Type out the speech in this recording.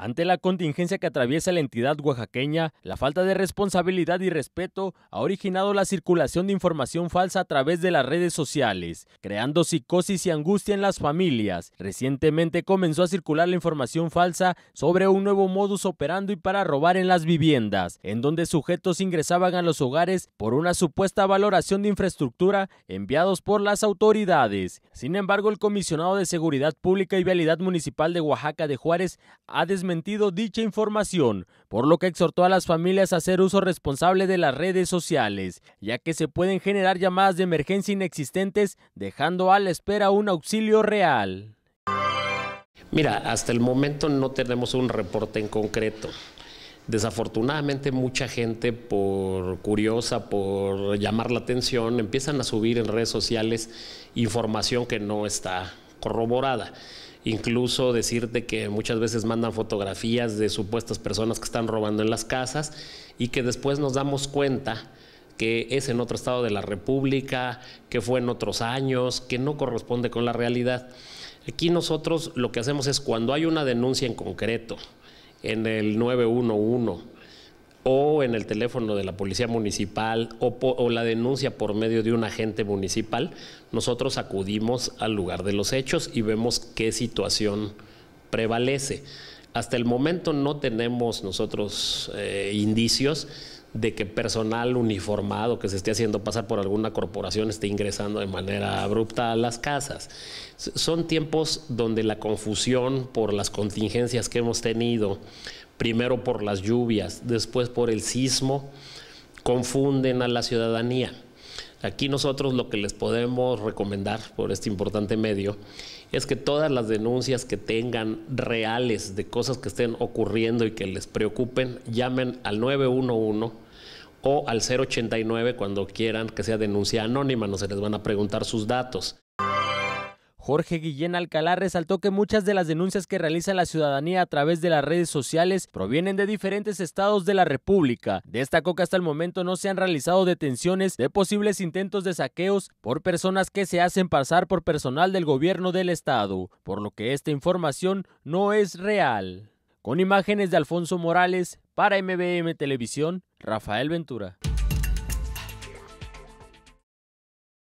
Ante la contingencia que atraviesa la entidad oaxaqueña, la falta de responsabilidad y respeto ha originado la circulación de información falsa a través de las redes sociales, creando psicosis y angustia en las familias. Recientemente comenzó a circular la información falsa sobre un nuevo modus operando y para robar en las viviendas, en donde sujetos ingresaban a los hogares por una supuesta valoración de infraestructura enviados por las autoridades. Sin embargo, el comisionado de Seguridad Pública y Vialidad Municipal de Oaxaca de Juárez ha desmentido dicha información, por lo que exhortó a las familias a hacer uso responsable de las redes sociales, ya que se pueden generar llamadas de emergencia inexistentes, dejando a la espera un auxilio real. Mira, hasta el momento no tenemos un reporte en concreto. Desafortunadamente mucha gente por curiosa, por llamar la atención, empiezan a subir en redes sociales información que no está corroborada incluso decirte que muchas veces mandan fotografías de supuestas personas que están robando en las casas y que después nos damos cuenta que es en otro estado de la República, que fue en otros años, que no corresponde con la realidad. Aquí nosotros lo que hacemos es cuando hay una denuncia en concreto, en el 911, o en el teléfono de la policía municipal o, la denuncia por medio de un agente municipal, nosotros acudimos al lugar de los hechos y vemos qué situación prevalece. Hasta el momento no tenemos nosotros eh, indicios de que personal uniformado que se esté haciendo pasar por alguna corporación esté ingresando de manera abrupta a las casas. Son tiempos donde la confusión por las contingencias que hemos tenido, primero por las lluvias, después por el sismo, confunden a la ciudadanía. Aquí nosotros lo que les podemos recomendar por este importante medio es que todas las denuncias que tengan reales de cosas que estén ocurriendo y que les preocupen, llamen al 911 o al 089 cuando quieran que sea denuncia anónima, no se les van a preguntar sus datos. Jorge Guillén Alcalá resaltó que muchas de las denuncias que realiza la ciudadanía a través de las redes sociales provienen de diferentes estados de la República. Destacó que hasta el momento no se han realizado detenciones de posibles intentos de saqueos por personas que se hacen pasar por personal del gobierno del estado, por lo que esta información no es real. Con imágenes de Alfonso Morales, para MBM Televisión, Rafael Ventura.